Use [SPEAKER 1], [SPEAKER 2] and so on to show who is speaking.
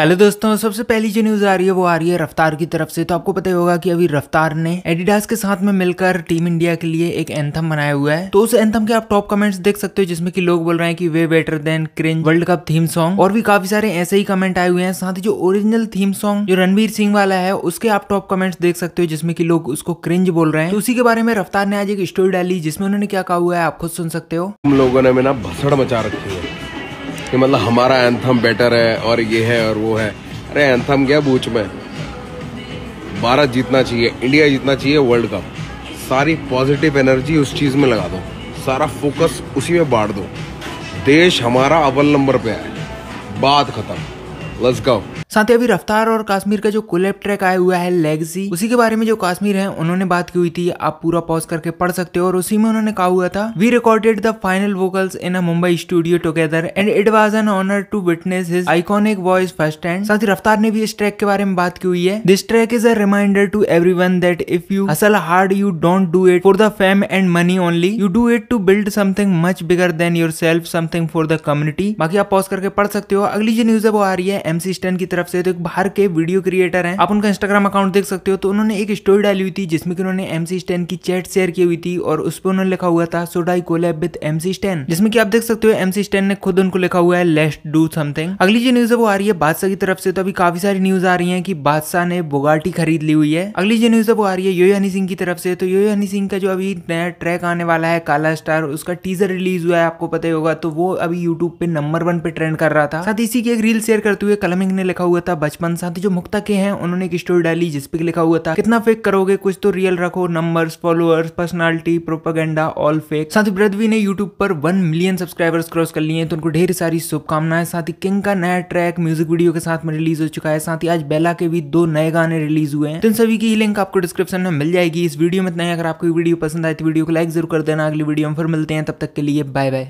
[SPEAKER 1] पहले दोस्तों सबसे पहली जो न्यूज आ रही है वो आ रही है रफ्तार की तरफ से तो आपको पता ही होगा कि अभी रफ्तार ने एडिडास के साथ में मिलकर टीम इंडिया के लिए एक एंथम बनाया हुआ है तो उस एंथम के आप टॉप कमेंट्स देख सकते हो जिसमें कि लोग बोल रहे हैं कि वे better than cringe world cup theme song और भी काफी सारे ऐसे ही कमेंट आए हुए हैं साथ ही जो ओरिजिनल थीम सॉन्ग जो रणवीर सिंह वाला है उसके आप टॉप कमेंट्स देख सकते हो जिसमें की लोग उसको क्रिंज बोल रहे हैं तो उसी के बारे में रफ्तार ने आज एक स्टोरी डाली जिसमें उन्होंने क्या कहा हुआ है आप खुद सुन सकते हो हम
[SPEAKER 2] लोगों ने ना भसड़ मचा रखी है कि मतलब हमारा एंथम बेटर है और ये है और वो है अरे एंथम गया बूच में भारत जीतना चाहिए इंडिया जीतना चाहिए वर्ल्ड कप सारी पॉजिटिव एनर्जी उस चीज़ में लगा दो सारा फोकस उसी में बांट दो देश हमारा अव्वल नंबर पे है बात ख़त्म लेट्स गो
[SPEAKER 1] साथ ही अभी रफ्तार और कश्मीर का जो कुलेप ट्रैक आया हुआ है लेगजी उसी के बारे में जो कश्मीर है उन्होंने बात की हुई थी आप पूरा पॉज करके पढ़ सकते हो और उसी में उन्होंने कहा हुआ था we recorded the final vocals in a Mumbai studio together and it was an honour to witness his iconic voice first and साथ ही रफ्तार ने भी इस ट्रैक के बारे में बात की हुई है this track is a reminder to everyone that if you hustle hard you don't do it for the fame and money only you do it to build something much bigger than yourself something for the community बाकी आप pause करके पढ़ सकते हो अगली जो news है वो आ रही है एमसी स्टैन की तरफ से तो एक बाहर के वीडियो क्रिएटर हैं आप उनका इंस्टाग्राम अकाउंट देख सकते हो तो उन्होंने एक स्टोरी डाली हुई थी जिसमें कि उन्होंने एमसी स्टैन की चैट शेयर की हुई थी और उस पर उन्होंने लिखा हुआ था सोडाई कोलैब विद एमसी स्टैन जिसमें कि आप देख सकते हो एमसी स्टैन ने खुद उनको लिखा हुआ है लेस्ट डू समथिंग अगली जो न्यूज है वो आ रही है बादशाह की तरफ से तो अभी काफी सारी न्यूज आ रही है की बादशाह ने बोगाटी खरीद ली हुई है अगली जो न्यूज है वो आ रही है योयो हनी सिंह की तरफ से तो यो हनी सिंह का जो अभी नया ट्रैक आने वाला है काला स्टार उसका टीजर रिलीज हुआ है आपको पता ही होगा तो वो अभी यूट्यूब पे नंबर वन पे ट्रेंड कर रहा था साथ इसी की एक रील शेयर करते हुए कलमिंग ने लिखा हुआ था बचपन साथी जो मुक्ता के हैं उन्होंने एक स्टोरी डाली जिसपे लिखा हुआ था कितना फेक करोगे कुछ तो रियल रखो numbers followers personality propaganda all fake साथ ही ब्रदवी ने यूट्यूब पर वन मिलियन सब्सक्राइबर्स क्रॉस कर लिए तो उनको ढेर सारी शुभकामनाएं साथ ही किंग का नया ट्रैक म्यूजिक वीडियो के साथ में रिलीज हो चुका है साथ ही आज बेला के भी दो नए गाने रिलीज हुए हैं तो इन सभी की लिंक आपको डिस्क्रिप्शन में मिल जाएगी इस वीडियो में इतना अगर आपको वीडियो पसंद आए तो वीडियो को लाइक जरूर कर देना अगली वीडियो में फिर मिलते हैं तब तक के लिए बाय बाय